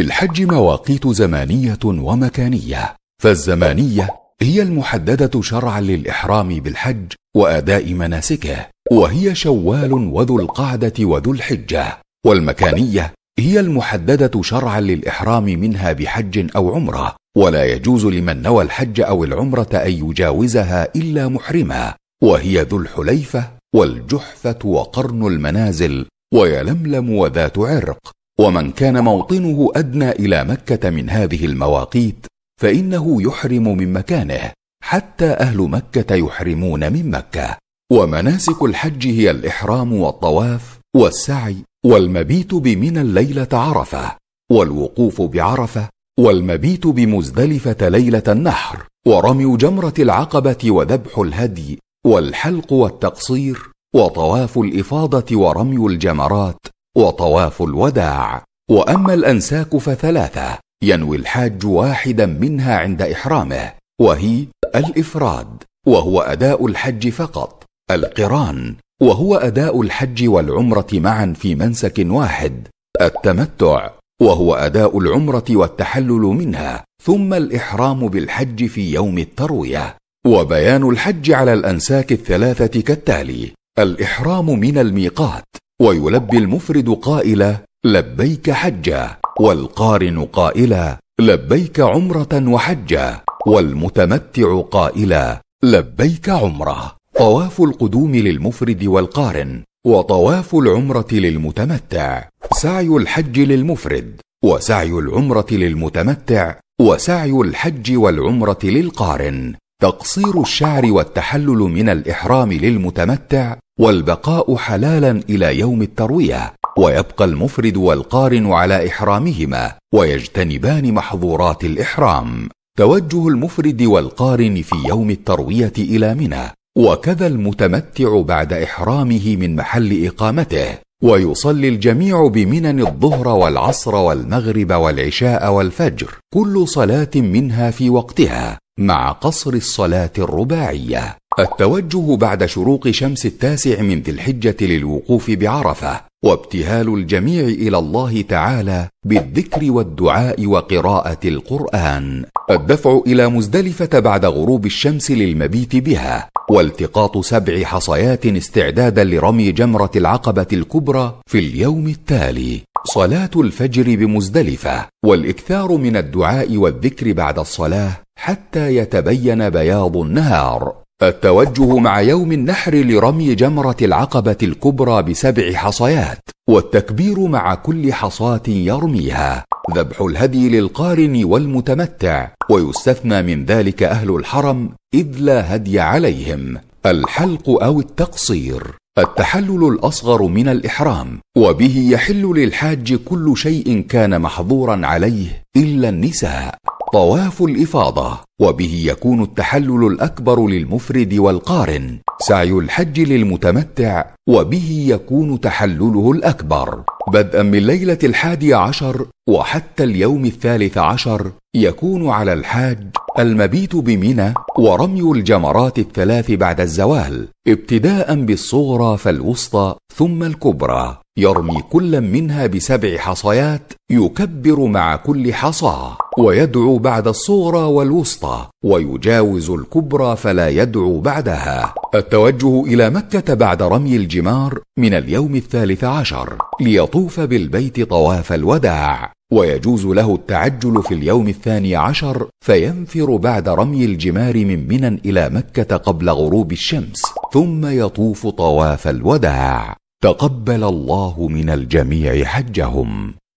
للحج مواقيت زمانيه ومكانيه فالزمانيه هي المحدده شرعا للاحرام بالحج واداء مناسكه وهي شوال وذو القعده وذو الحجه والمكانيه هي المحدده شرعا للاحرام منها بحج او عمره ولا يجوز لمن نوى الحج او العمره ان يجاوزها الا محرما وهي ذو الحليفه والجحفه وقرن المنازل ويلملم وذات عرق ومن كان موطنه ادنى الى مكه من هذه المواقيت فانه يحرم من مكانه حتى اهل مكه يحرمون من مكه ومناسك الحج هي الاحرام والطواف والسعي والمبيت بمنى الليله عرفه والوقوف بعرفه والمبيت بمزدلفه ليله النحر ورمي جمره العقبه وذبح الهدي والحلق والتقصير وطواف الافاضه ورمي الجمرات وطواف الوداع واما الانساك فثلاثه ينوي الحاج واحدا منها عند احرامه وهي الافراد وهو اداء الحج فقط القران وهو اداء الحج والعمره معا في منسك واحد التمتع وهو اداء العمره والتحلل منها ثم الاحرام بالحج في يوم الترويه وبيان الحج على الانساك الثلاثه كالتالي الاحرام من الميقات ويلبي المفرد قائلا لبيك حجه والقارن قائلا لبيك عمره وحجه والمتمتع قائلا لبيك عمره طواف القدوم للمفرد والقارن وطواف العمره للمتمتع سعي الحج للمفرد وسعي العمره للمتمتع وسعي الحج والعمره للقارن تقصير الشعر والتحلل من الاحرام للمتمتع والبقاء حلالا الى يوم الترويه ويبقى المفرد والقارن على احرامهما ويجتنبان محظورات الاحرام توجه المفرد والقارن في يوم الترويه الى منى وكذا المتمتع بعد احرامه من محل اقامته ويصلي الجميع بمنن الظهر والعصر والمغرب والعشاء والفجر كل صلاه منها في وقتها مع قصر الصلاة الرباعية التوجه بعد شروق شمس التاسع من ذي الحجة للوقوف بعرفة وابتهال الجميع إلى الله تعالى بالذكر والدعاء وقراءة القرآن الدفع إلى مزدلفة بعد غروب الشمس للمبيت بها والتقاط سبع حصيات استعدادا لرمي جمرة العقبة الكبرى في اليوم التالي صلاة الفجر بمزدلفة والاكثار من الدعاء والذكر بعد الصلاة حتى يتبين بياض النهار التوجه مع يوم النحر لرمي جمره العقبه الكبرى بسبع حصيات والتكبير مع كل حصاه يرميها ذبح الهدي للقارن والمتمتع ويستثنى من ذلك اهل الحرم اذ لا هدي عليهم الحلق او التقصير التحلل الاصغر من الاحرام وبه يحل للحاج كل شيء كان محظورا عليه الا النساء طواف الافاضه وبه يكون التحلل الاكبر للمفرد والقارن سعي الحج للمتمتع وبه يكون تحلله الاكبر بدءا من ليله الحادي عشر وحتى اليوم الثالث عشر يكون على الحاج المبيت بمنى ورمي الجمرات الثلاث بعد الزوال ابتداء بالصغرى فالوسطى ثم الكبرى يرمي كل منها بسبع حصيات يكبر مع كل حصى ويدعو بعد الصغرى والوسطى ويجاوز الكبرى فلا يدعو بعدها التوجه الى مكه بعد رمي الجمار من اليوم الثالث عشر ليطوف بالبيت طواف الوداع ويجوز له التعجل في اليوم الثاني عشر فينفر بعد رمي الجمار من منى الى مكه قبل غروب الشمس ثم يطوف طواف الوداع تقبل الله من الجميع حجهم